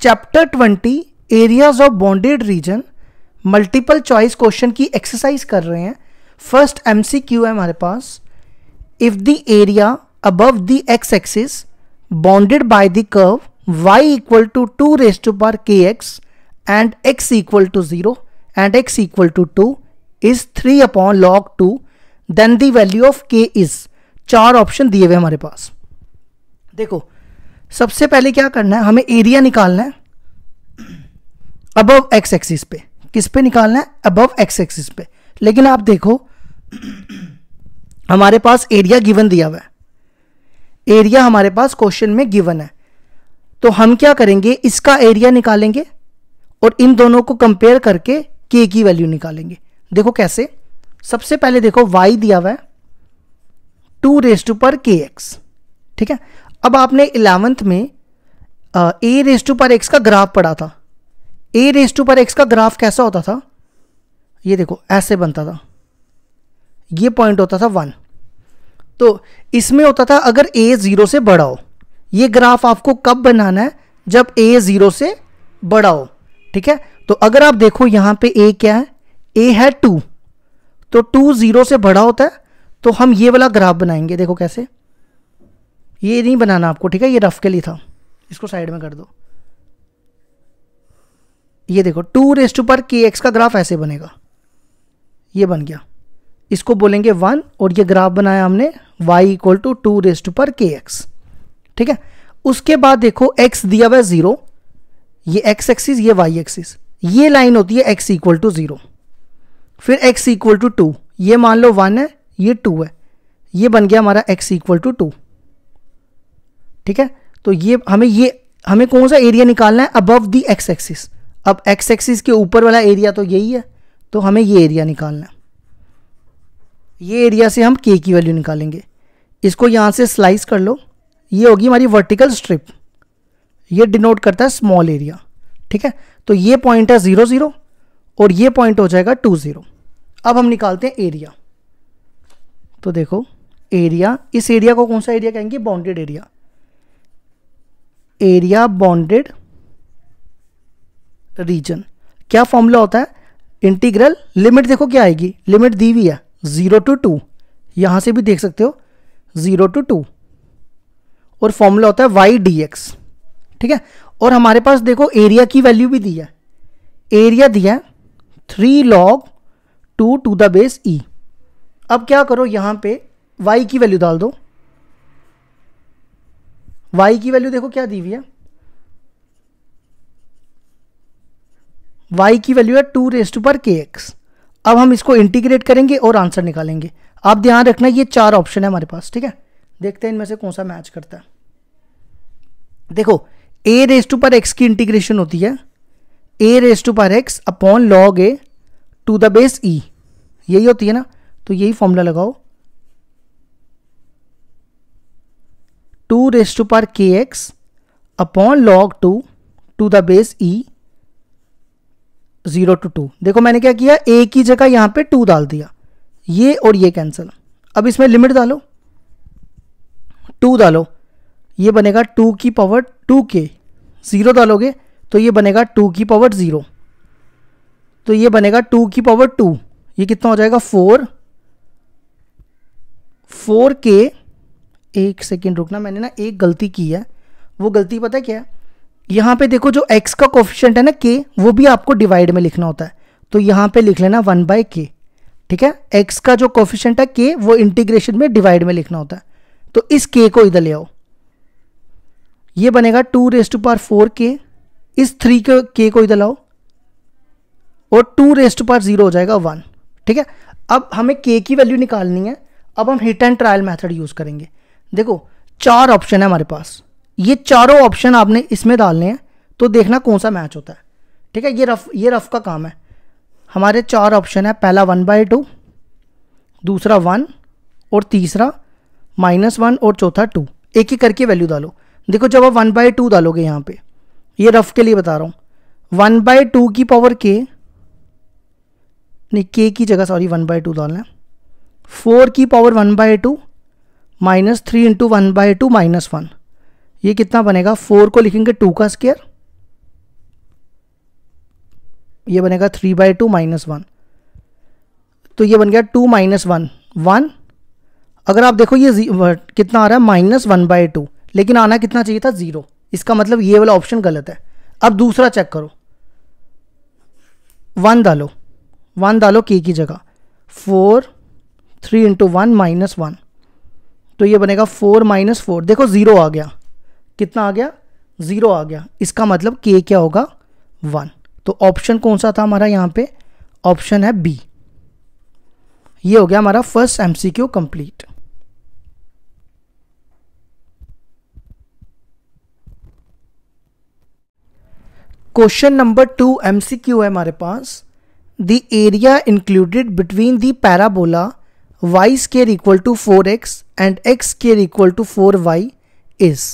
Chapter twenty areas of bounded region multiple choice question की exercise कर रहे हैं फर्स्ट एम सी क्यू है हमारे पास if the area above the X axis bounded by the curve Y equal to two raise to power K X and X equal to zero and X equal to two is three upon log two then value of K is चार option दिए हुए हमारे पास देखो सबसे पहले क्या करना है हमें एरिया निकालना है अबव एक्स एक्सिस पे किस पे निकालना है अबव एक्स एक्सिस पे लेकिन आप देखो हमारे पास एरिया गिवन दिया हुआ है एरिया हमारे पास क्वेश्चन में गिवन है तो हम क्या करेंगे इसका एरिया निकालेंगे और इन दोनों को कंपेयर करके के की वैल्यू निकालेंगे देखो कैसे सबसे पहले देखो y दिया हुआ है टू रेस्टू पर के एक्स ठीक है अब आपने इलेवंथ में ए रेस टू पर एक्स का ग्राफ पढ़ा था ए रेस टू पर एक्स का ग्राफ कैसा होता था ये देखो ऐसे बनता था ये पॉइंट होता था वन तो इसमें होता था अगर ए ज़ीरो से बड़ा हो ये ग्राफ आपको कब बनाना है जब ए ज़ीरो से बड़ा हो ठीक है तो अगर आप देखो यहां पे ए क्या है ए है टू तो टू ज़ीरो से बड़ा होता है तो हम ये वाला ग्राफ बनाएंगे देखो कैसे ये नहीं बनाना आपको ठीक है ये रफ के लिए था इसको साइड में कर दो ये देखो to raise to power K x का ग्राफ ऐसे बनेगा ये बन गया इसको बोलेंगे वन और ये ग्राफ बनाया हमने Y equal to two raise to power K x ठीक है उसके बाद देखो एक्स दिया हुआ है ज़ीरो ये एक्स एक्सिस ये वाई एक्सिस ये लाइन होती है एक्स इक्वल टू ज़ीरो फिर एक्स इक्वल टू टू ये मान लो वन है ये टू है ये बन गया हमारा एक्स इक्वल टू टू ठीक है तो ये हमें ये हमें कौन सा एरिया निकालना है अबव दी एक्स एक्सिस अब एक्स एक्सिस के ऊपर वाला एरिया तो यही है तो हमें ये एरिया निकालना है ये एरिया से हम के की वैल्यू निकालेंगे इसको यहाँ से स्लाइस कर लो ये होगी हमारी वर्टिकल स्ट्रिप ये डिनोट करता है स्मॉल एरिया ठीक है तो ये पॉइंट है ज़ीरो ज़ीरो और ये पॉइंट हो जाएगा टू ज़ीरो अब हम निकालते हैं एरिया तो देखो एरिया इस एरिया को कौन सा एरिया कहेंगे bounded area area bounded region क्या फॉर्मूला होता है इंटीग्रल लिमिट देखो क्या आएगी लिमिट दी हुई है ज़ीरो टू टू यहां से भी देख सकते हो ज़ीरो टू टू और फॉर्मूला होता है वाई डी एक्स ठीक है और हमारे पास देखो एरिया की वैल्यू भी दी है एरिया दिया है three log two to the base E अब क्या करो यहां पे वाई की वैल्यू डाल दो वाई की वैल्यू देखो क्या दी हुई है वाई की वैल्यू है to raise to power K x अब हम इसको इंटीग्रेट करेंगे और आंसर निकालेंगे आप ध्यान रखना ये चार ऑप्शन है हमारे पास ठीक है देखते हैं इनमें से कौन सा मैच करता है देखो ए रेस टू पर एक्स की इंटीग्रेशन होती है ए रेस टू पर X upon log A to the base E यही होती है ना तो यही फॉर्मूला लगाओ race to power K X upon log two to the base E zero to two देखो मैंने क्या किया ए की जगह यहां पे टू डाल दिया ये और ये कैंसिल अब इसमें लिमिट डालो टू डालो ये बनेगा टू की पावर टू के ज़ीरो डालोगे तो ये बनेगा टू की पावर ज़ीरो तो ये बनेगा टू की पावर टू ये कितना हो जाएगा फोर फोर के एक सेकेंड रुकना मैंने ना एक गलती की है वो गलती पता क्या है यहाँ पे देखो जो एक्स का कोफिशेंट है ना के वो भी आपको डिवाइड में लिखना होता है तो यहाँ पे लिख लेना वन बाय के ठीक है एक्स का जो कोफिशेंट है के वो इंटीग्रेशन में डिवाइड में लिखना होता है तो इस के को इधर ले आओ ये बनेगा two raise to power four K इस थ्री के के को इधर लाओ और two raise to power zero हो जाएगा वन ठीक है अब हमें के की वैल्यू निकालनी है अब हम hit and trial method use करेंगे देखो चार ऑप्शन है हमारे पास ये चारों ऑप्शन आपने इसमें डालने हैं तो देखना कौन सा मैच होता है ठीक है ये रफ ये रफ का काम है हमारे चार ऑप्शन है पहला वन बाय टू दूसरा वन और तीसरा माइनस वन और चौथा टू एक ही करके वैल्यू डालो देखो जब आप वन बाय टू डालोगे यहाँ पे ये रफ के लिए बता रहा हूँ वन बाय टू की पावर के नहीं के की जगह सॉरी वन बाय टू डालना है फोर की power one by two minus three into one by two minus one ये कितना बनेगा फोर को लिखेंगे टू का स्केयर ये बनेगा three by two minus one तो ये बन गया टू माइनस वन वन अगर आप देखो ये कितना आ रहा है माइनस वन बाय टू लेकिन आना कितना चाहिए था ज़ीरो इसका मतलब ये वाला ऑप्शन गलत है अब दूसरा चेक करो वन डालो वन डालो के की जगह four three into one minus one तो ये बनेगा फोर माइनस फोर देखो ज़ीरो आ गया कितना आ गया ज़ीरो आ गया इसका मतलब के क्या होगा वन तो ऑप्शन कौन सा था हमारा यहाँ पे ऑप्शन है बी ये हो गया हमारा first M C Q complete question number two M C Q है हमारे पास the area included between the parabola Y square equal to four X and X square equal to four Y is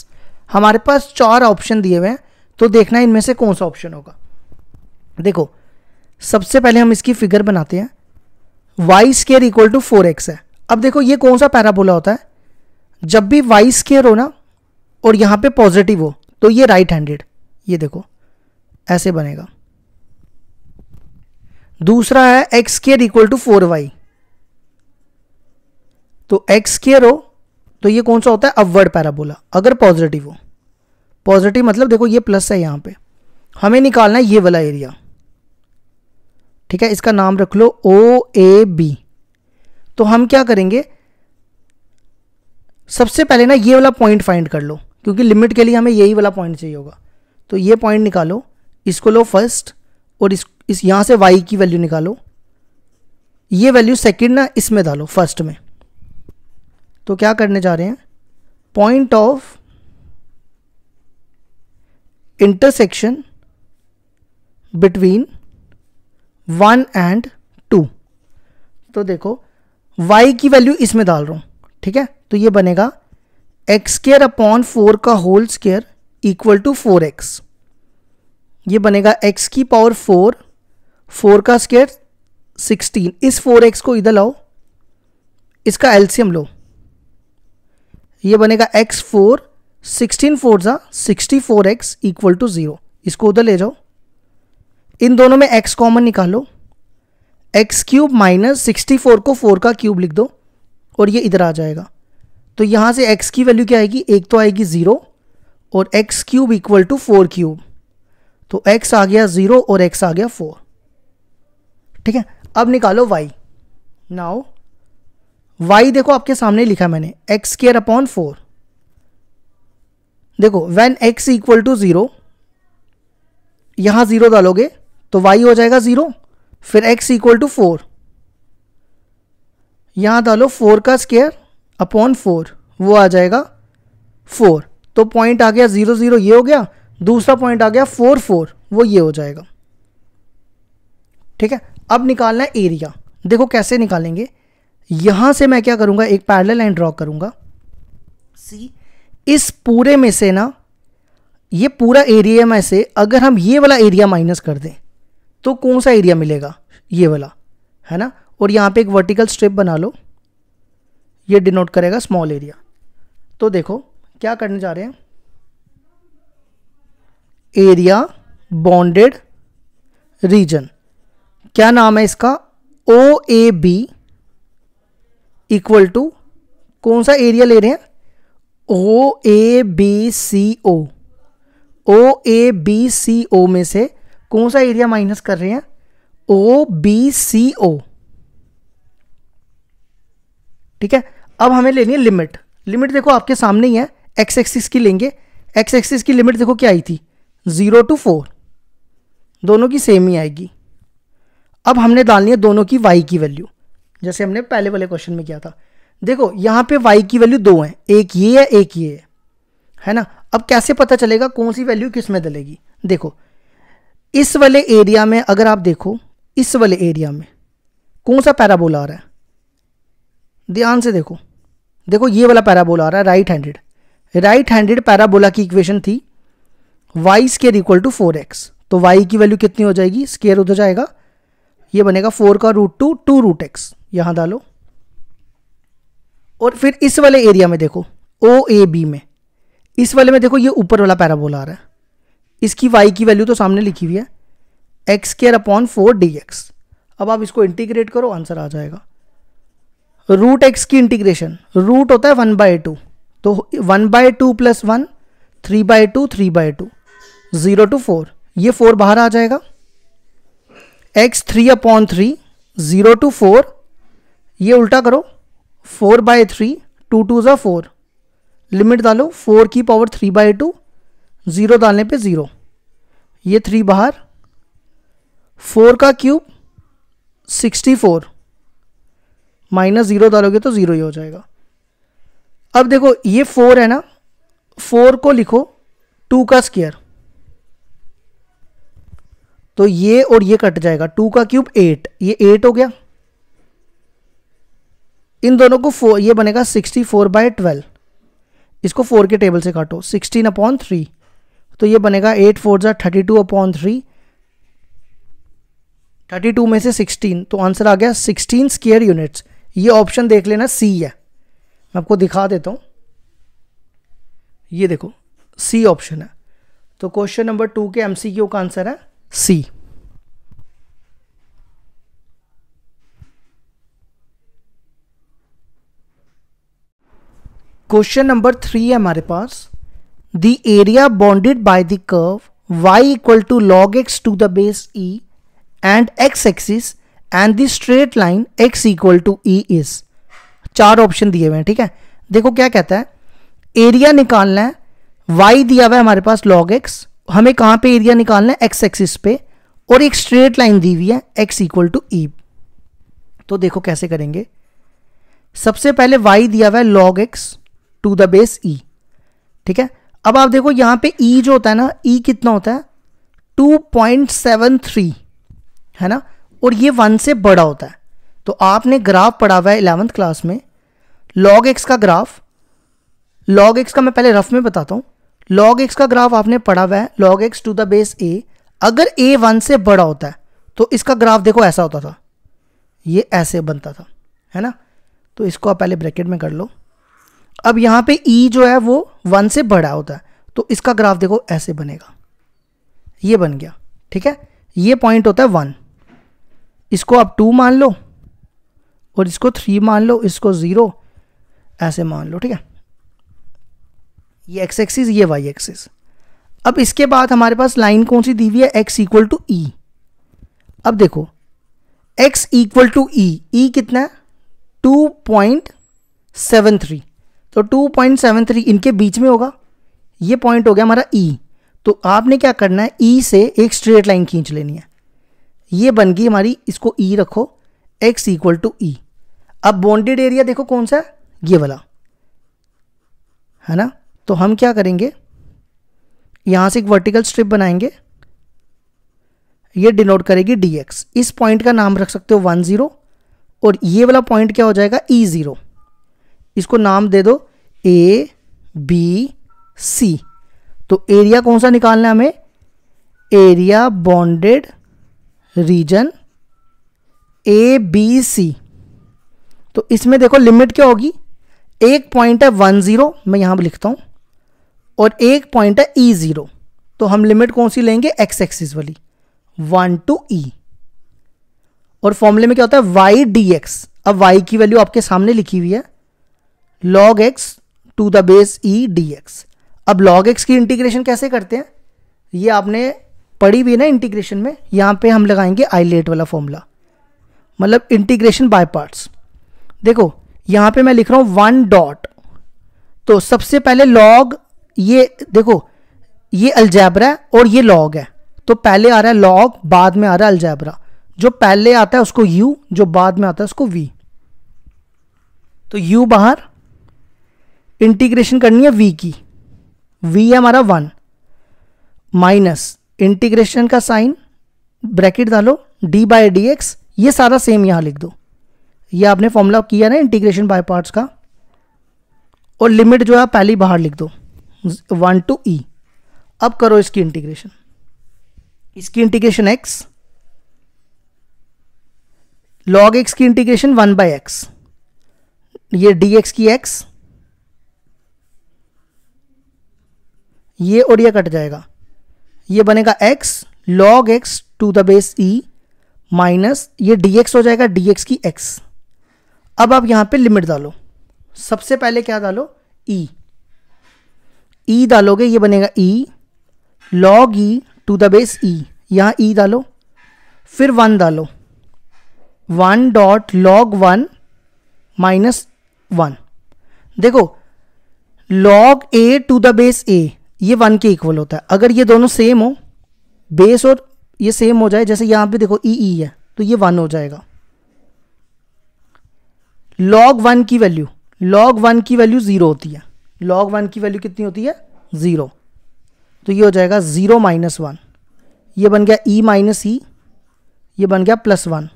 हमारे पास चार option दिए हुए हैं तो देखना इनमें से कौन सा ऑप्शन होगा देखो सबसे पहले हम इसकी फिगर बनाते हैं Y square equal to four X है अब देखो ये कौन सा पैराबोला होता है जब भी वाई स्केयर हो ना और यहाँ पे पॉजिटिव हो तो ये राइट हैंडेड ये देखो ऐसे बनेगा दूसरा है X square equal to four Y तो एक्स केयर हो तो ये कौन सा होता है अपवर्ड पैराबोला अगर पॉजिटिव हो पॉजिटिव मतलब देखो ये प्लस है यहाँ पे हमें निकालना है ये वाला एरिया ठीक है इसका नाम रख लो ओ ए बी तो हम क्या करेंगे सबसे पहले ना ये वाला पॉइंट फाइंड कर लो क्योंकि लिमिट के लिए हमें यही वाला पॉइंट चाहिए होगा तो ये पॉइंट निकालो इसको लो फर्स्ट और इस इस यहाँ से वाई की वैल्यू निकालो ये वैल्यू सेकंड ना इसमें डालो फर्स्ट में तो क्या करने जा रहे हैं point of intersection between one and two तो देखो y की वैल्यू इसमें डाल रहा हूं ठीक है तो ये बनेगा एक्स स्केयर अपॉन फोर का whole square equal to four x ये बनेगा x की पावर फोर फोर का स्केयर सिक्सटीन इस फोर एक्स को इधर लाओ इसका एल्सियम लो ये बनेगा एक्स फोर सिक्सटीन फोर ज़ा sixty four x equal to zero इसको उधर ले जाओ इन दोनों में एक्स कॉमन निकालो x cube minus sixty four को फोर का क्यूब लिख दो और ये इधर आ जाएगा तो यहाँ से एक्स की वैल्यू क्या आएगी एक तो आएगी ज़ीरो और X cube equal to four cube तो एक्स आ गया ज़ीरो और एक्स आ गया फोर ठीक है अब निकालो वाई नाउ वाई देखो आपके सामने लिखा मैंने एक्स केयर अपॉन फोर देखो when x equal to zero यहां ज़ीरो डालोगे तो वाई हो जाएगा ज़ीरो फिर एक्स इक्वल टू फोर यहां डालो फोर का स्केयर अपॉन फोर वो आ जाएगा फोर तो पॉइंट आ गया ज़ीरो ज़ीरो ये हो गया दूसरा पॉइंट आ गया फोर फोर वो ये हो जाएगा ठीक है अब निकालना है एरिया देखो कैसे निकालेंगे यहां से मैं क्या करूंगा एक पैरल लाइन ड्रॉ करूंगा सी इस पूरे में से ना ये पूरा एरिया में से अगर हम ये वाला एरिया माइनस कर दें तो कौन सा एरिया मिलेगा ये वाला है ना और यहां पे एक वर्टिकल स्ट्रिप बना लो ये डिनोट करेगा स्मॉल एरिया तो देखो क्या करने जा रहे हैं एरिया बॉन्डेड रीजन क्या नाम है इसका O A B equal to कौन सा एरिया ले रहे हैं ओ A B C O O A B सी ओ में से कौन सा एरिया माइनस कर रहे हैं ओ बी सी ओ ठीक है अब हमें लेनी है लिमिट लिमिट देखो आपके सामने ही है एक्स एक्सिस की लेंगे एक्स एक्सिस की लिमिट देखो क्या आई थी ज़ीरो टू फोर दोनों की सेम ही आएगी अब हमने डालनी है दोनों की वाई की वैल्यू जैसे हमने पहले वाले क्वेश्चन में किया था देखो यहाँ पे y की वैल्यू दो है एक ये है एक ये है है ना अब कैसे पता चलेगा कौन सी वैल्यू किस में डलेगी देखो इस वाले एरिया में अगर आप देखो इस वाले एरिया में कौन सा पैराबोला आ रहा है ध्यान से देखो देखो ये वाला पैराबोला आ रहा है right handed right handed parabola की इक्वेशन थी Y square equal to four X तो वाई की वैल्यू कितनी हो जाएगी स्केयर उधर जाएगा ये बनेगा फोर का root two two root X यहां डालो और फिर इस वाले एरिया में देखो ओ ए बी में इस वाले में देखो ये ऊपर वाला पैराबोला आ रहा है इसकी वाई की वैल्यू तो सामने लिखी हुई है x square upon four d x अब आप इसको इंटीग्रेट करो आंसर आ जाएगा रूट एक्स की इंटीग्रेशन रूट होता है वन बाय टू तो one by two plus one three by two three by two zero to four ये फोर बाहर आ जाएगा x three upon three zero to four ये उल्टा करो four by three two two ज़ा फोर लिमिट डालो फोर की power three by two zero डालने पे ज़ीरो ये थ्री बाहर फोर का cube sixty four minus zero डालोगे तो ज़ीरो ही हो जाएगा अब देखो ये फोर है ना फोर को लिखो टू का स्क्वायर तो ये और ये कट जाएगा टू का क्यूब एट ये एट हो गया इन दोनों को फोर ये बनेगा सिक्सटी फोर बाय ट्वेल्व इसको फोर के टेबल से काटो सिक्सटीन अपॉन थ्री तो ये बनेगा एट फोर ज़ा thirty two upon three thirty two में से सिक्सटीन तो आंसर आ गया सिक्सटीन स्केयर यूनिट्स ये ऑप्शन देख लेना सी है मैं आपको दिखा देता हूँ ये देखो सी ऑप्शन है तो क्वेश्चन नंबर टू के एमसीक्यू का आंसर है सी क्वेश्चन नंबर थ्री है हमारे पास the area bounded by the curve Y equal to log x to the base e and x axis and the straight line x equal to e is चार option दिए हुए हैं ठीक है देखो क्या कहता है एरिया निकालना है वाई दिया हुआ है हमारे पास लॉग एक्स हमें कहाँ पे एरिया निकालना है एक्स एक्सिस पे और एक स्ट्रेट लाइन दी हुई है एक्स इक्वल टू ई तो देखो कैसे करेंगे सबसे पहले वाई दिया हुआ है log x to the base e ठीक है अब आप देखो यहाँ पे ई e जो होता है ना ई e कितना होता है 2.73 है ना और ये वन से बड़ा होता है तो आपने ग्राफ पढ़ा हुआ है इलेवंथ क्लास में लॉग एक्स का ग्राफ लॉग एक्स का मैं पहले रफ में बताता हूँ लॉग एक्स का ग्राफ आपने पढ़ा हुआ है log x to the base a अगर ए वन से बड़ा होता है तो इसका ग्राफ देखो ऐसा होता था ये ऐसे बनता था है ना तो इसको आप पहले ब्रैकेट में कर लो अब यहाँ पे ई e जो है वो वन से बड़ा होता है तो इसका ग्राफ देखो ऐसे बनेगा ये बन गया ठीक है ये पॉइंट होता है वन इसको आप टू मान लो और इसको थ्री मान लो इसको ज़ीरो ऐसे मान लो ठीक है ये एक्स एक्सिस ये वाई एक्सिस अब इसके बाद हमारे पास लाइन कौन सी दी हुई है एक्स इक्वल टू ई अब देखो x equal to e e कितना है टू पॉइंट सेवन थ्री तो 2.73 इनके बीच में होगा ये पॉइंट हो गया हमारा ई e। तो आपने क्या करना है ई e से एक स्ट्रेट लाइन खींच लेनी है ये बन गई हमारी इसको ई e रखो एक्स इक्वल टू ई अब बॉन्डेड एरिया देखो कौन सा है ये वाला है ना तो हम क्या करेंगे यहाँ से एक वर्टिकल स्ट्रिप बनाएंगे ये डिनोट करेगी डी इस पॉइंट का नाम रख सकते हो वन ज़ीरो और ये वाला पॉइंट क्या हो जाएगा ई ज़ीरो इसको नाम दे दो ए बी सी तो एरिया कौन सा निकालना है हमें area bounded region A B C तो इसमें देखो लिमिट क्या होगी एक पॉइंट है वन ज़ीरो मैं यहां पर लिखता हूं और एक पॉइंट है ई e ज़ीरो तो हम लिमिट कौन सी लेंगे एक्स एक्सिस वाली वन टू ई और फॉर्मूले में क्या होता है वाई डी एक्स अब वाई की वैल्यू आपके सामने लिखी हुई है log x to the base e d x अब लॉग एक्स की इंटीग्रेशन कैसे करते हैं ये आपने पढ़ी भी ना इंटीग्रेशन में यहाँ पे हम लगाएंगे आई लेट वाला फॉर्मूला मतलब इंटीग्रेशन बाय पार्ट्स देखो यहाँ पे मैं लिख रहा हूँ वन डॉट तो सबसे पहले लॉग ये देखो ये अल्जैबरा है और ये लॉग है तो पहले आ रहा है लॉग बाद में आ रहा है अल्जैबरा जो पहले आता है उसको u जो बाद में आता है उसको v तो u बाहर इंटीग्रेशन करनी है वी की वी है हमारा वन माइनस इंटीग्रेशन का साइन ब्रैकेट डालो डी बाय डी एक्स ये सारा सेम यहां लिख दो ये आपने फॉर्मूला किया ना इंटीग्रेशन बाय पार्ट्स का और लिमिट जो है पहली बाहर लिख दो वन टू ई अब करो इसकी इंटीग्रेशन इसकी इंटीग्रेशन एक्स लॉग एक्स की इंटीग्रेशन वन बाय एक्स ये डी एक्स की एक्स ये और ये कट जाएगा ये बनेगा x log x to the base e minus ये डी एक्स हो जाएगा डी एक्स की एक्स अब आप यहाँ पे लिमिट डालो सबसे पहले क्या डालो ई e। ई e डालोगे ये बनेगा e log e to the base e यहाँ ई e डालो फिर वन डालो one dot log one minus one देखो log A to the base a ये वन के इक्वल होता है अगर ये दोनों सेम हो बेस और ये सेम हो जाए जैसे यहाँ पे देखो ई e ई e है तो ये वन हो जाएगा लॉग वन की वैल्यू लॉग वन की वैल्यू ज़ीरो होती है लॉग वन की वैल्यू कितनी होती है ज़ीरो तो ये हो जाएगा ज़ीरो माइनस वन ये बन गया ई माइनस ई ये बन गया प्लस वन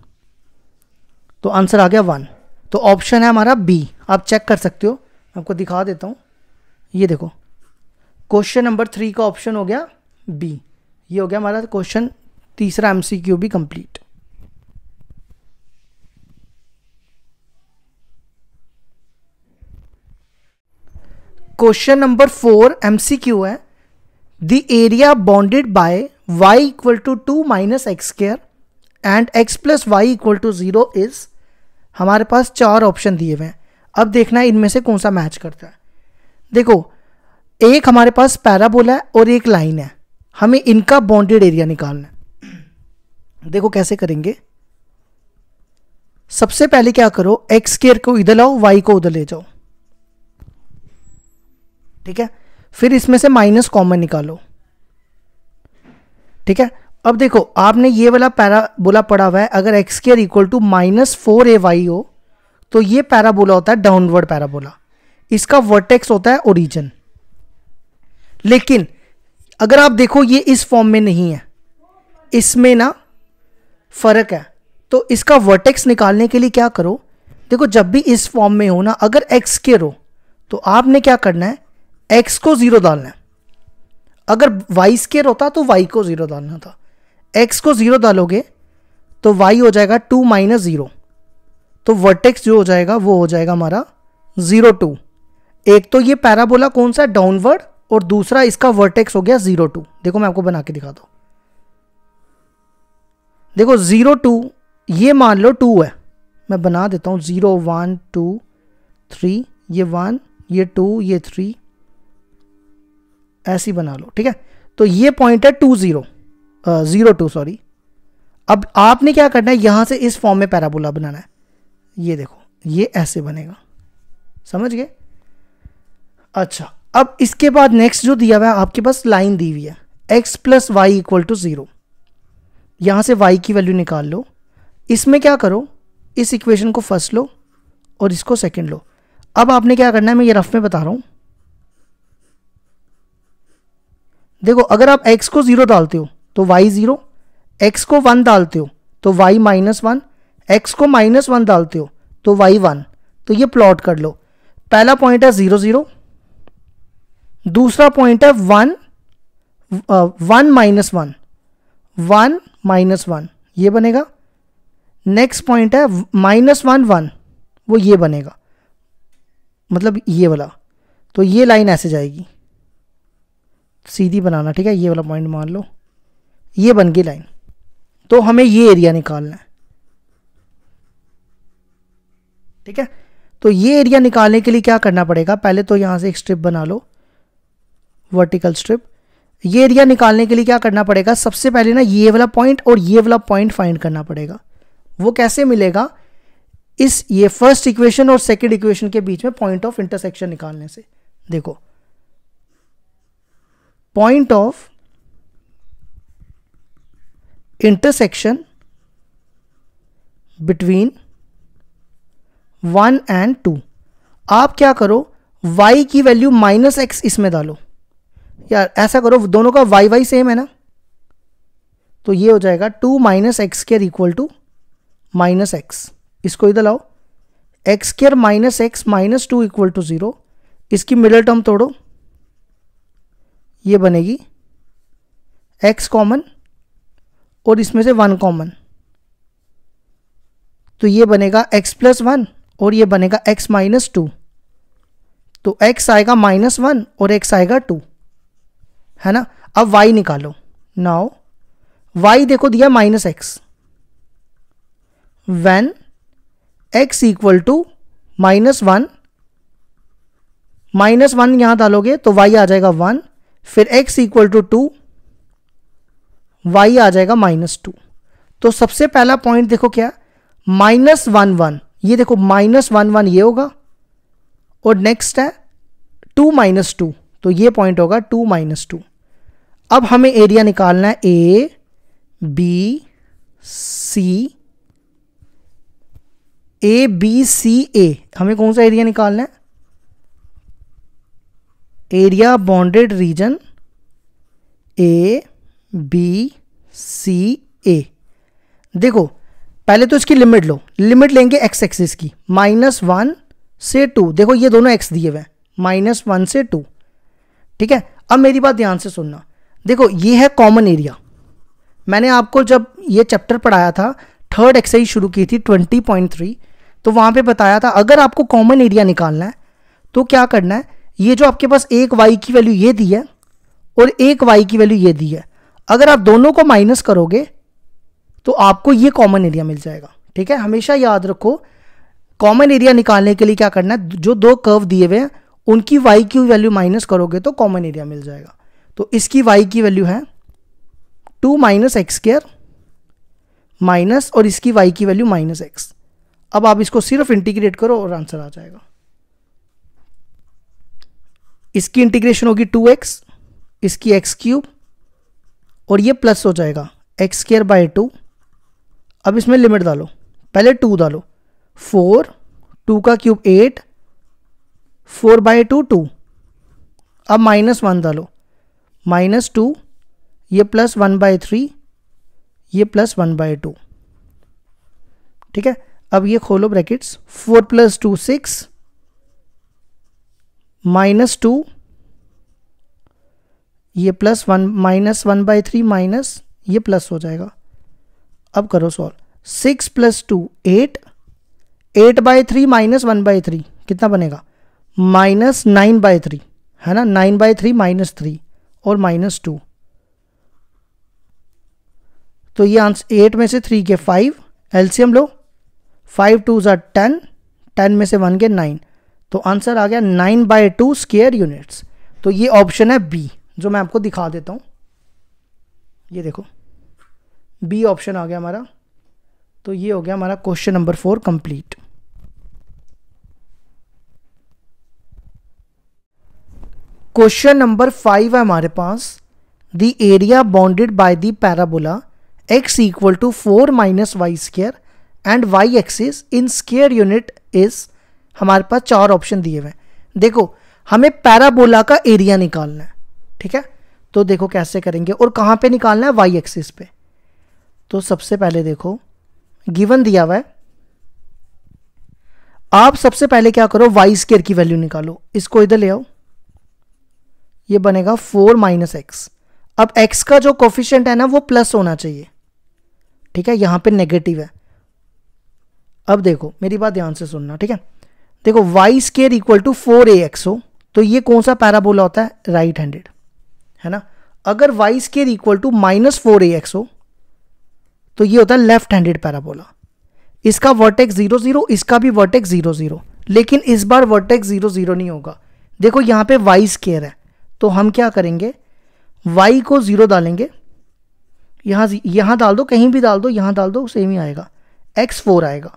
तो आंसर आ गया वन तो ऑप्शन है हमारा बी आप चेक कर सकते हो आपको दिखा देता हूँ ये देखो क्वेश्चन नंबर थ्री का ऑप्शन हो गया बी ये हो गया हमारा क्वेश्चन तीसरा एमसीक्यू भी complete question number four MCQ है the area bounded by y equal to two minus x square and x plus y equal to zero is हमारे पास चार ऑप्शन दिए हुए हैं अब देखना है इनमें से कौन सा मैच करता है देखो एक हमारे पास पैराबोला है और एक लाइन है हमें इनका बॉन्डेड एरिया निकालना है देखो कैसे करेंगे सबसे पहले क्या करो एक्स केयर को इधर लाओ वाई को उधर ले जाओ ठीक है फिर इसमें से माइनस कॉमन निकालो ठीक है अब देखो आपने ये वाला पैराबोला पड़ा हुआ है अगर x square equal to minus four a y हो तो ये पैराबोला होता है डाउनवर्ड पैराबोला इसका वर्टेक्स होता है ओरिजन लेकिन अगर आप देखो ये इस फॉर्म में नहीं है इसमें ना फ़र्क है तो इसका वर्टेक्स निकालने के लिए क्या करो देखो जब भी इस फॉर्म में हो ना अगर एक्स के रो तो आपने क्या करना है एक्स को ज़ीरो डालना है अगर वाई स्केयर होता तो वाई को ज़ीरो डालना था एक्स को ज़ीरो डालोगे तो वाई हो जाएगा टू माइनस ज़ीरो तो वर्टेक्स जो हो जाएगा वो हो जाएगा हमारा ज़ीरो टू एक तो ये पैराबोला कौन सा डाउनवर्ड और दूसरा इसका वर्टेक्स हो गया जीरो टू देखो मैं आपको बना के दिखा दो देखो जीरो टू ये मान लो टू है मैं बना देता हूँ जीरो वन टू थ्री ये वन ये टू ये थ्री ऐसी बना लो ठीक है तो ये पॉइंट है two zero zero two sorry अब आपने क्या करना है यहां से इस फॉर्म में पैराबोला बनाना है ये देखो ये ऐसे बनेगा समझ गए अच्छा अब इसके बाद नेक्स्ट जो दिया हुआ है आपके पास लाइन दी हुई है x plus y equal to zero यहाँ से वाई की वैल्यू निकाल लो इसमें क्या करो इस इक्वेशन को फर्स्ट लो और इसको सेकंड लो अब आपने क्या करना है मैं ये रफ में बता रहा हूँ देखो अगर आप x को ज़ीरो डालते हो तो y ज़ीरो x को वन डालते हो तो y माइनस वन एक्स को माइनस वन डालते हो तो y वन तो ये प्लॉट कर लो पहला पॉइंट है ज़ीरो ज़ीरो दूसरा पॉइंट है one one minus one one minus one ये बनेगा नेक्स्ट पॉइंट है माइनस वन वन वो ये बनेगा मतलब ये वाला तो ये लाइन ऐसे जाएगी सीधी बनाना ठीक है ये वाला पॉइंट मान लो ये बन गई लाइन तो हमें ये एरिया निकालना है ठीक है तो ये एरिया निकालने के लिए क्या करना पड़ेगा पहले तो यहां से एक स्ट्रिप बना लो वर्टिकल स्ट्रिप ये एरिया निकालने के लिए क्या करना पड़ेगा सबसे पहले ना ये वाला पॉइंट और ये वाला पॉइंट फाइंड करना पड़ेगा वो कैसे मिलेगा इस ये फर्स्ट इक्वेशन और सेकेंड इक्वेशन के बीच में पॉइंट ऑफ इंटरसेक्शन निकालने से देखो point of intersection between one and two आप क्या करो y की वैल्यू माइनस एक्स इसमें डालो यार ऐसा करो दोनों का वाई वाई सेम है ना तो ये हो जाएगा two minus x square equal to minus x इसको इधर लाओ x square minus x minus two equal to zero इसकी मिडल टर्म तोड़ो ये बनेगी एक्स कॉमन और इसमें से वन कॉमन तो ये बनेगा एक्स प्लस वन और ये बनेगा एक्स माइनस टू तो एक्स आएगा माइनस वन और एक्स आएगा टू है ना अब वाई निकालो नाउ वाई देखो दिया minus x when x equal to minus one minus one यहां डालोगे तो वाई आ जाएगा वन फिर x equal to two y आ जाएगा माइनस टू तो सबसे पहला पॉइंट देखो क्या माइनस वन वन ये देखो माइनस वन वन ये होगा और नेक्स्ट है टू माइनस टू तो ये पॉइंट होगा टू माइनस टू अब हमें एरिया निकालना है ए बी सी ए बी सी ए हमें कौन सा एरिया निकालना है area bounded region A B C A देखो पहले तो इसकी लिमिट लो लिमिट लेंगे एक्स एक्सिस की माइनस वन से टू देखो ये दोनों एक्स दिए हुए हैं माइनस वन से टू ठीक है अब मेरी बात ध्यान से सुनना देखो ये है कॉमन एरिया मैंने आपको जब ये चैप्टर पढ़ाया था थर्ड एक्सरसाइज शुरू की थी ट्वेंटी पॉइंट थ्री तो वहाँ पे बताया था अगर आपको कॉमन एरिया निकालना है तो क्या करना है ये जो आपके पास एक वाई की वैल्यू ये दी है और एक वाई की वैल्यू ये दी है अगर आप दोनों को माइनस करोगे तो आपको ये कॉमन एरिया मिल जाएगा ठीक है हमेशा याद रखो कॉमन एरिया निकालने के लिए क्या करना है जो दो कर्व दिए हुए हैं उनकी वाई की वैल्यू माइनस करोगे तो कॉमन एरिया मिल जाएगा तो इसकी वाई की वैल्यू है two minus x square minus और इसकी वाई की वैल्यू माइनस एक्स अब आप इसको सिर्फ इंटीग्रेट करो और आंसर आ जाएगा इसकी इंटीग्रेशन होगी टू एक्स इसकी एक्स क्यूब और ये प्लस हो जाएगा एक्स स्केयर बाय टू अब इसमें लिमिट डालो पहले टू डालो फोर टू का cube eight four by two two अब माइनस वन डालो माइनस टू ये प्लस वन बाई थ्री ये प्लस वन बाई टू ठीक है अब ये खोलो brackets four plus two six minus two ये plus one minus one by three minus ये प्लस हो जाएगा अब करो solve six plus two eight eight by three minus one by three कितना बनेगा माइनस नाइन बाई थ्री है ना nine by three minus three और माइनस टू तो ये आंसर एट में से थ्री के फाइव एल्सियम लो फाइव टू जर टेन टेन में से वन के नाइन तो आंसर आ गया nine by two square units तो ये ऑप्शन है बी जो मैं आपको दिखा देता हूँ ये देखो बी ऑप्शन आ गया हमारा तो ये हो गया हमारा question number four complete question number five है हमारे पास the area bounded by the parabola x equal to four minus y square and y axis in square unit is हमारे पास चार ऑप्शन दिए हुए देखो हमें पैराबोला का एरिया निकालना है ठीक है तो देखो कैसे करेंगे और कहाँ पे निकालना है वाई एक्सिस पे तो सबसे पहले देखो गिवन दिया हुआ है आप सबसे पहले क्या करो वाई स्केयर की वैल्यू निकालो इसको इधर ले आओ ये बनेगा फोर माइनस एक्स अब एक्स का जो कोफिशियंट है ना वो प्लस होना चाहिए ठीक है यहाँ पे नेगेटिव है अब देखो मेरी बात ध्यान से सुनना ठीक है देखो y square equal to four a x हो तो ये कौन सा पैराबोला होता है राइट हैंडेड है ना अगर y square equal to minus four a x हो तो ये होता है लेफ्ट हैंडेड पैराबोला इसका वर्टेक्स जीरो जीरो इसका भी वर्टेक्स जीरो जीरो लेकिन इस बार वर्टेक्स जीरो जीरो नहीं होगा देखो यहाँ पे वाई स्केयर है तो हम क्या करेंगे वाई को ज़ीरो डालेंगे यहाँ यहाँ डाल दो कहीं भी डाल दो यहाँ डाल दो सेम ही आएगा एक्स फोर आएगा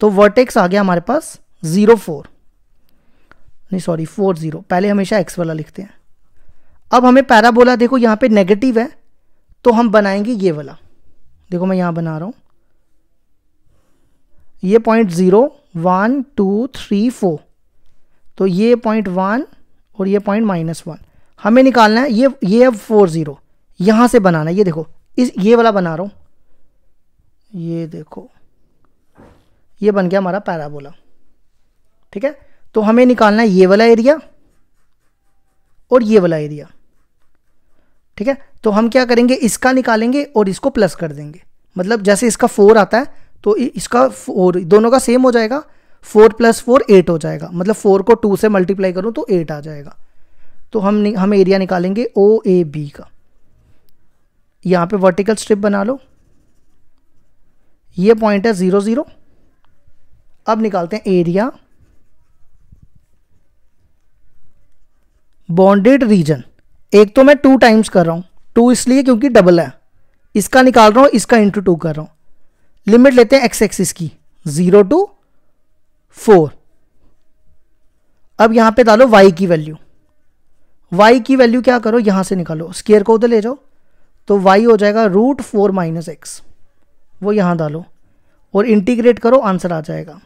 तो वर्टेक्स आ गया हमारे पास ज़ीरो फोर नहीं सॉरी फोर ज़ीरो पहले हमेशा एक्स वाला लिखते हैं अब हमें पैराबोला देखो यहाँ पे नेगेटिव है तो हम बनाएंगे ये वाला देखो मैं यहाँ बना रहा हूँ ये point zero one two three four तो ये पॉइंट वन और ये पॉइंट माइनस वन हमें निकालना है ये ये है फोर ज़ीरो यहाँ से बनाना है ये देखो इस ये वाला बना रहा हूँ ये देखो ये बन गया हमारा पैराबोला ठीक है तो हमें निकालना है ये वाला एरिया और ये वाला एरिया ठीक है तो हम क्या करेंगे इसका निकालेंगे और इसको प्लस कर देंगे मतलब जैसे इसका फोर आता है तो इसका फोर दोनों का सेम हो जाएगा फोर प्लस फोर एट हो जाएगा मतलब फोर को टू से मल्टीप्लाई करूँ तो एट आ जाएगा तो हम हम एरिया निकालेंगे ओ ए बी का यहाँ पे वर्टिकल स्ट्रिप बना लो ये पॉइंट है ज़ीरो ज़ीरो अब निकालते हैं एरिया बॉन्डेड रीजन एक तो मैं टू टाइम्स कर रहा हूँ टू इसलिए क्योंकि डबल है इसका निकाल रहा हूँ इसका इंटू टू कर रहा हूँ लिमिट लेते हैं एक्स एक्सिस की ज़ीरो टू फोर अब यहां पे डालो y की वैल्यू y की वैल्यू क्या करो यहां से निकालो स्केयर को उधर ले जाओ तो y हो जाएगा रूट फोर माइनस एक्स वो यहां डालो और इंटीग्रेट करो आंसर आ जाएगा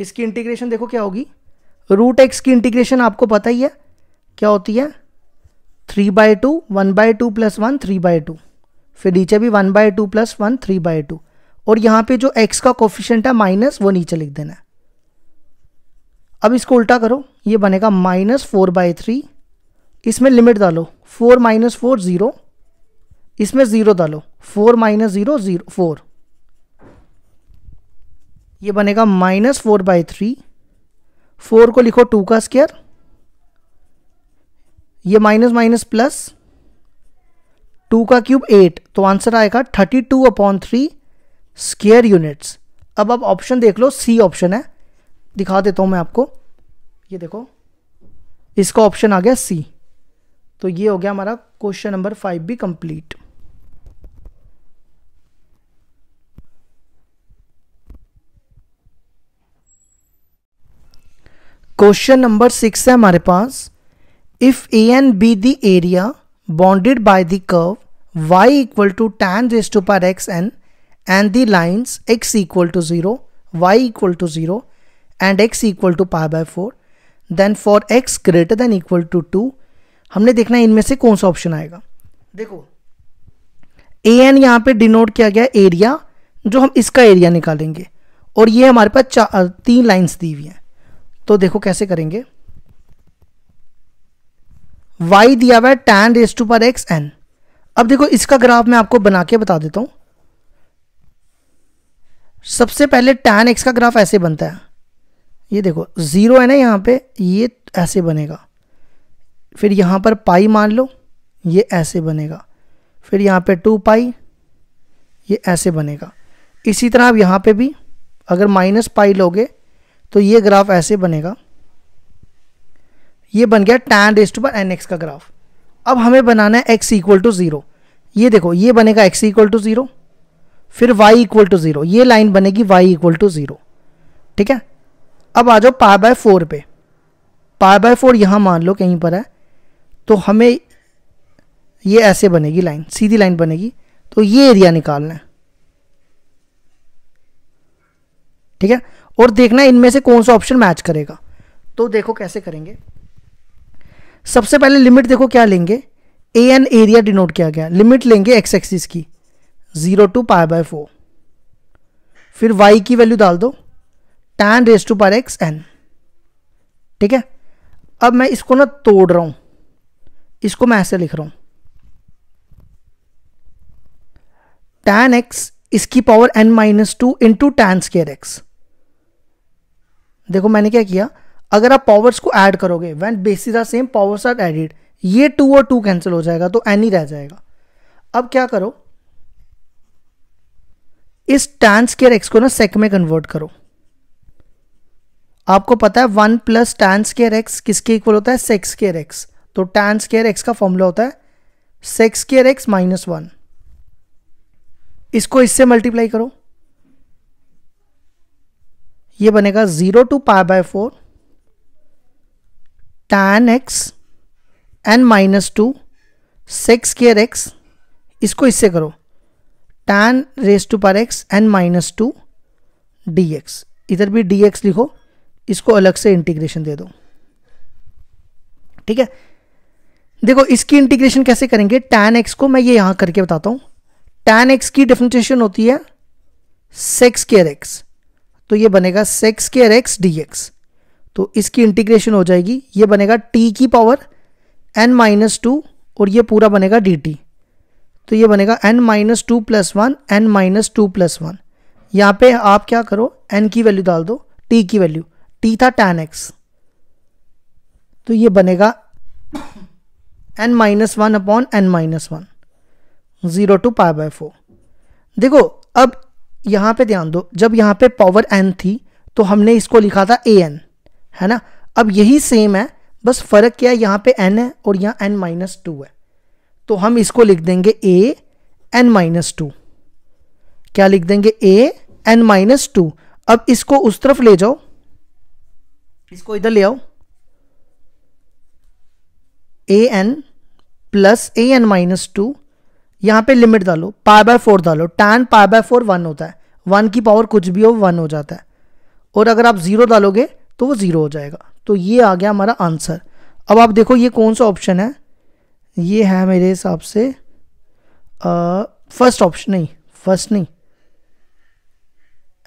इसकी इंटीग्रेशन देखो क्या होगी रूट एक्स की इंटीग्रेशन आपको पता ही है क्या होती है three by two one by two plus one three by two फिर नीचे भी one by two plus one three by two और यहां पे जो एक्स का कोफिशियंट है माइनस वो नीचे लिख देना है अब इसको उल्टा करो ये बनेगा माइनस फोर बाय थ्री इसमें लिमिट डालो फोर माइनस फोर ज़ीरो इसमें ज़ीरो डालो four minus zero zero four ये बनेगा minus four by three four को लिखो टू का स्क्वायर ये माइनस माइनस प्लस टू का क्यूब एट तो आंसर आएगा thirty two upon three square units अब आप ऑप्शन देख लो सी ऑप्शन है दिखा देता हूँ मैं आपको ये देखो इसका ऑप्शन आ गया सी तो ये हो गया हमारा क्वेश्चन नंबर फाइव भी कंप्लीट क्वेश्चन नंबर सिक्स है हमारे पास if a n be the area bounded by the curve y equal to tan raise to पर x and and the lines x equal to 0, y equal to 0 and x equal to pi by 4 then for x greater than equal to two हमने देखना है इनमें से कौन सा option आएगा देखो ए एन यहाँ पे डिनोट किया गया एरिया जो हम इसका एरिया निकालेंगे और ये हमारे पास चार तीन लाइंस दी हुई हैं तो देखो कैसे करेंगे वाई दिया हुआ है टेन रेस टू पर एक्स एन अब देखो इसका ग्राफ मैं आपको बना के बता देता हूँ सबसे पहले टैन एक्स का ग्राफ ऐसे बनता है ये देखो ज़ीरो है ना यहाँ पे ये ऐसे बनेगा फिर यहाँ पर पाई मान लो ये ऐसे बनेगा फिर यहाँ पे टू पाई ये ऐसे बनेगा इसी तरह आप यहाँ पे भी अगर माइनस पाई लोगे तो ये ग्राफ ऐसे बनेगा ये बन गया टैन रेस्ट पर एन एक्स का ग्राफ अब हमें बनाना है एक्स इक्वल टू ज़ीरो ये देखो ये बनेगा एक्स इक्वल टू ज़ीरो फिर y इक्वल टू ज़ीरो ये लाइन बनेगी y इक्वल टू ज़ीरो ठीक है अब आ जाओ पाए बाय फोर पे पाए बाय फोर यहाँ मान लो कहीं पर है तो हमें ये ऐसे बनेगी लाइन सीधी लाइन बनेगी तो ये एरिया निकालना है ठीक है और देखना इनमें से कौन सा ऑप्शन मैच करेगा तो देखो कैसे करेंगे सबसे पहले लिमिट देखो क्या लेंगे ए एन एरिया डिनोट किया गया लिमिट लेंगे एक्स एक्सिस की zero to pi by four फिर वाई की वैल्यू डाल दो टैन रेस टू पार एक्स एन ठीक है अब मैं इसको ना तोड़ रहा हूं इसको मैं ऐसे लिख रहा हूं टैन एक्स इसकी power n minus two into tan square x देखो मैंने क्या किया अगर आप पावर्स को ऐड करोगे when bases are same powers are added ये टू और टू कैंसिल हो जाएगा तो एन ही रह जाएगा अब क्या करो इस टैन स्केयर एक्स को ना सेक में कन्वर्ट करो आपको पता है one plus tan square x किसके इक्वल होता है सेक्स स्केयर एक्स तो टैन स्केयर एक्स का फॉर्मूला होता है sec square x minus one इसको इससे मल्टीप्लाई करो ये बनेगा zero to pi by four tan x n minus two sec square x इसको इससे करो tan रेस टू पर x n minus two d x इधर भी डी एक्स लिखो इसको अलग से इंटीग्रेशन दे दो ठीक है देखो इसकी इंटीग्रेशन कैसे करेंगे tan एक्स को मैं ये यहां करके बताता हूँ tan एक्स की डिफ्रेंशिएशन होती है सेक्स केयर एक्स तो ये बनेगा sec square x d x तो इसकी इंटीग्रेशन हो जाएगी ये बनेगा टी की पावर एन माइनस टू और ये पूरा बनेगा डी टी तो ये बनेगा n minus two plus one n minus two plus one यहाँ पे आप क्या करो एन की वैल्यू डाल दो टी की वैल्यू टी था टेन एक्स तो ये बनेगा n minus one upon n minus one zero to pi by four देखो अब यहाँ पे ध्यान दो जब यहाँ पे पावर एन थी तो हमने इसको लिखा था ए एन है ना अब यही सेम है बस फ़र्क क्या है यहाँ पे एन है और यहाँ एन माइनस टू है तो हम इसको लिख देंगे ए एन माइनस टू क्या लिख देंगे ए एन माइनस टू अब इसको उस तरफ ले जाओ इसको इधर ले आओ a n plus a n minus two यहां पे लिमिट डालो पाई बाय फोर डालो tan pi by four one होता है वन की पावर कुछ भी हो वन हो जाता है और अगर आप ज़ीरो डालोगे तो वो ज़ीरो हो जाएगा तो ये आ गया हमारा आंसर अब आप देखो ये कौन सा ऑप्शन है ये है मेरे हिसाब से फर्स्ट ऑप्शन नहीं फर्स्ट नहीं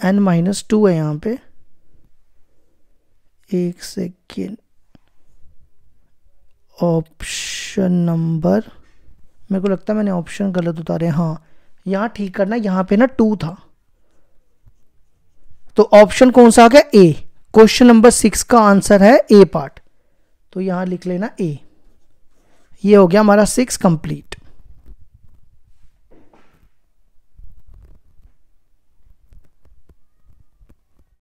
एन माइनस टू है यहाँ पे एक सेकेंड ऑप्शन नंबर मेरे को लगता है मैंने ऑप्शन गलत उतारे हाँ यहाँ ठीक करना यहाँ पे ना टू था तो ऑप्शन कौन सा आ गया ए क्वेश्चन नंबर सिक्स का आंसर है ए पार्ट तो यहाँ लिख लेना ए ये हो गया हमारा सिक्स कंप्लीट